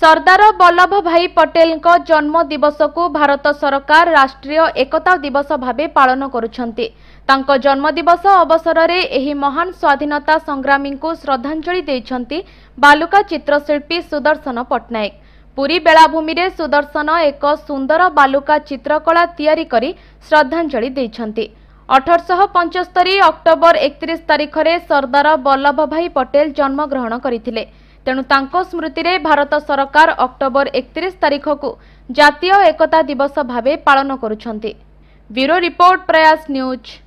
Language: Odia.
ସର୍ଦ୍ଦାର ବଲ୍ଲଭ ଭାଇ ପଟେଲଙ୍କ ଜନ୍ମଦିବସକୁ ଭାରତ ସରକାର ରାଷ୍ଟ୍ରୀୟ ଏକତା ଦିବସ ଭାବେ ପାଳନ କରୁଛନ୍ତି ତାଙ୍କ ଜନ୍ମଦିବସ ଅବସରରେ ଏହି ମହାନ ସ୍ୱାଧୀନତା ସଂଗ୍ରାମୀଙ୍କୁ ଶ୍ରଦ୍ଧାଞ୍ଜଳି ଦେଇଛନ୍ତି ବାଲୁକା ଚିତ୍ରଶିଳ୍ପୀ ସୁଦର୍ଶନ ପଟ୍ଟନାୟକ ପୁରୀ ବେଳାଭୂମିରେ ସୁଦର୍ଶନ ଏକ ସୁନ୍ଦର ବାଲୁକା ଚିତ୍ରକଳା ତିଆରି କରି ଶ୍ରଦ୍ଧାଞ୍ଜଳି ଦେଇଛନ୍ତି ଅଠରଶହ ପଞ୍ଚସ୍ତରୀ ଅକ୍ଟୋବର ଏକତିରିଶ ତାରିଖରେ ସର୍ଦ୍ଦାର ବଲ୍ଲଭ ଭାଇ ପଟେଲ ଜନ୍ମଗ୍ରହଣ କରିଥିଲେ ତେଣୁ ତାଙ୍କ ସ୍ମୃତିରେ ଭାରତ ସରକାର ଅକ୍ଟୋବର ଏକତିରିଶ ତାରିଖକୁ ଜାତୀୟ ଏକତା ଦିବସ ଭାବେ ପାଳନ କରୁଛନ୍ତି ବ୍ୟୁରୋ ରିପୋର୍ଟ ପ୍ରୟାସ ନ୍ୟୁଜ୍